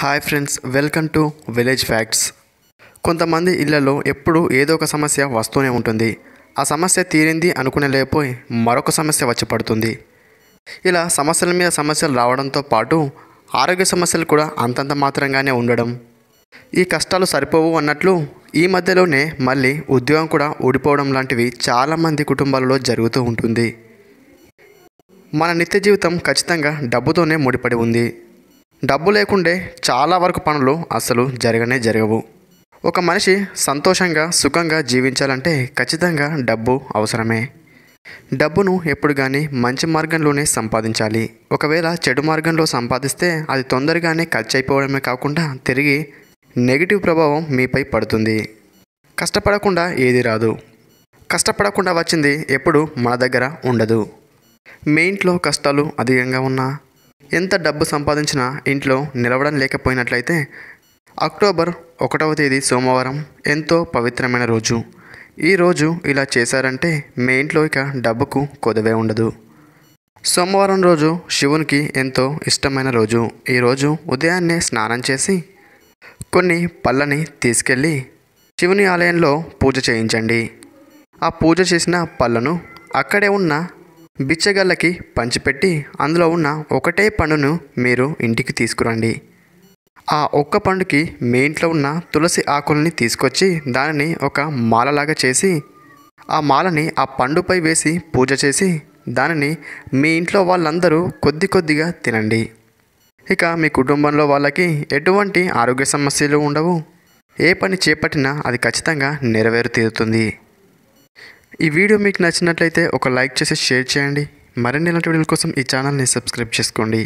hi friends welcome to village facts కొంతమంది ఇళ్లలో ఎప్పుడూ ఏదో ఒక సమస్య వస్తూనే ఉంటుంది ఆ సమస్య తీరింది అనుకునే లేకపోయి మరొక సమస్య వచ్చి పడుతుంది ఇలా సమస్యల మీద సమస్యలు రావడంతో పాటు ఆరోగ్య సమస్యలు కూడా అంతంత మాత్రంగానే ఉండడం ఈ కష్టాలు సరిపోవు అన్నట్లు ఈ మధ్యలోనే మళ్ళీ ఉద్యోగం కూడా ఊడిపోవడం లాంటివి చాలామంది కుటుంబాలలో జరుగుతూ ఉంటుంది మన నిత్య జీవితం ఖచ్చితంగా డబ్బుతోనే ముడిపడి ఉంది డబ్బు లేకుండే చాలా వరకు పనులు అసలు జరగనే జరగవు ఒక మనిషి సంతోషంగా సుఖంగా జీవించాలంటే ఖచ్చితంగా డబ్బు అవసరమే డబ్బును ఎప్పుడు కానీ మంచి మార్గంలోనే సంపాదించాలి ఒకవేళ చెడు మార్గంలో సంపాదిస్తే అది తొందరగానే ఖర్చు అయిపోవడమే కాకుండా తిరిగి నెగిటివ్ ప్రభావం మీపై పడుతుంది కష్టపడకుండా ఏది రాదు కష్టపడకుండా వచ్చింది ఎప్పుడు మన దగ్గర ఉండదు మీ ఇంట్లో కష్టాలు అధికంగా ఉన్నా ఎంత డబ్బు సంపాదించినా ఇంట్లో నిలవడం లేకపోయినట్లయితే అక్టోబర్ ఒకటవ తేదీ సోమవారం ఎంతో పవిత్రమైన రోజు ఈరోజు ఇలా చేశారంటే మీ ఇంట్లో ఇక డబ్బుకు కొదవే ఉండదు సోమవారం రోజు శివునికి ఎంతో ఇష్టమైన రోజు ఈరోజు ఉదయాన్నే స్నానం చేసి కొన్ని పళ్ళని తీసుకెళ్ళి శివుని ఆలయంలో పూజ చేయించండి ఆ పూజ చేసిన పళ్ళను అక్కడే ఉన్న బిచ్చగళ్ళకి పంచిపెట్టి అందులో ఉన్న ఒకటే పండును మీరు ఇంటికి తీసుకురండి ఆ ఒక్క పండుకి మీ ఇంట్లో ఉన్న తులసి ఆకుల్ని తీసుకొచ్చి దానిని ఒక మాలలాగా చేసి ఆ మాలని ఆ పండుపై వేసి పూజ చేసి దానిని మీ ఇంట్లో వాళ్ళందరూ కొద్ది కొద్దిగా తినండి ఇక మీ కుటుంబంలో వాళ్ళకి ఎటువంటి ఆరోగ్య సమస్యలు ఉండవు ఏ పని చేపట్టినా అది ఖచ్చితంగా నెరవేరు తీరుతుంది ఈ వీడియో మీకు నచ్చినట్లయితే ఒక లైక్ చేసి షేర్ చేయండి మరిన్ని ఇలాంటి వీడియోల కోసం ఈ ఛానల్ని సబ్స్క్రైబ్ చేసుకోండి